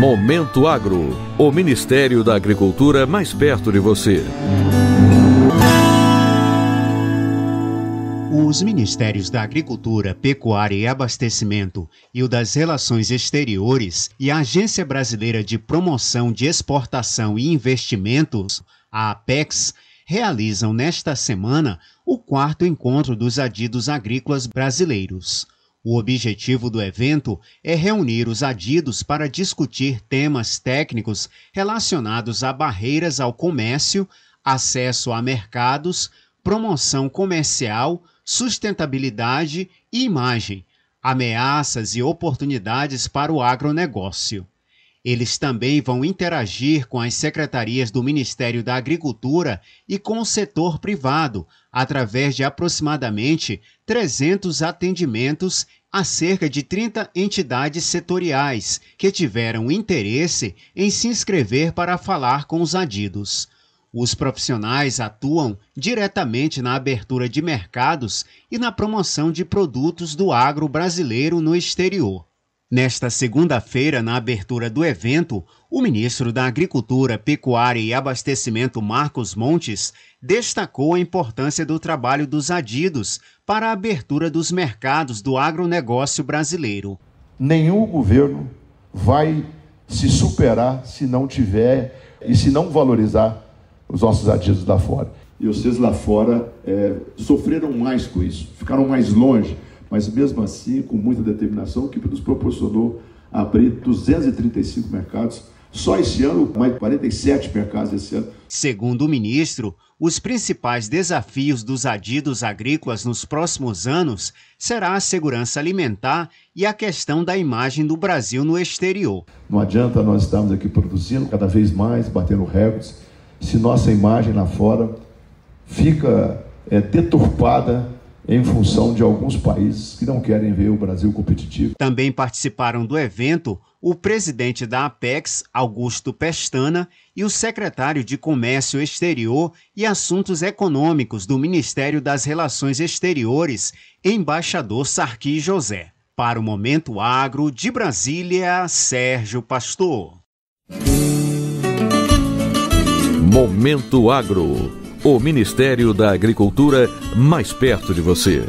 Momento Agro, o Ministério da Agricultura mais perto de você. Os Ministérios da Agricultura, Pecuária e Abastecimento e o das Relações Exteriores e a Agência Brasileira de Promoção de Exportação e Investimentos, a APEX, realizam nesta semana o quarto encontro dos adidos agrícolas brasileiros. O objetivo do evento é reunir os adidos para discutir temas técnicos relacionados a barreiras ao comércio, acesso a mercados, promoção comercial, sustentabilidade e imagem, ameaças e oportunidades para o agronegócio. Eles também vão interagir com as secretarias do Ministério da Agricultura e com o setor privado, através de aproximadamente 300 atendimentos a cerca de 30 entidades setoriais que tiveram interesse em se inscrever para falar com os adidos. Os profissionais atuam diretamente na abertura de mercados e na promoção de produtos do agro brasileiro no exterior. Nesta segunda-feira, na abertura do evento, o ministro da Agricultura, Pecuária e Abastecimento, Marcos Montes, destacou a importância do trabalho dos adidos para a abertura dos mercados do agronegócio brasileiro. Nenhum governo vai se superar se não tiver e se não valorizar os nossos adidos lá fora. E vocês lá fora é, sofreram mais com isso, ficaram mais longe mas mesmo assim, com muita determinação, que nos proporcionou abrir 235 mercados. Só esse ano, mais de 47 mercados esse ano. Segundo o ministro, os principais desafios dos adidos agrícolas nos próximos anos será a segurança alimentar e a questão da imagem do Brasil no exterior. Não adianta nós estarmos aqui produzindo cada vez mais, batendo recordes, se nossa imagem lá fora fica é, deturpada em função de alguns países que não querem ver o Brasil competitivo. Também participaram do evento o presidente da Apex, Augusto Pestana, e o secretário de Comércio Exterior e Assuntos Econômicos do Ministério das Relações Exteriores, embaixador Sarki José. Para o Momento Agro de Brasília, Sérgio Pastor. Momento Agro. O Ministério da Agricultura mais perto de você.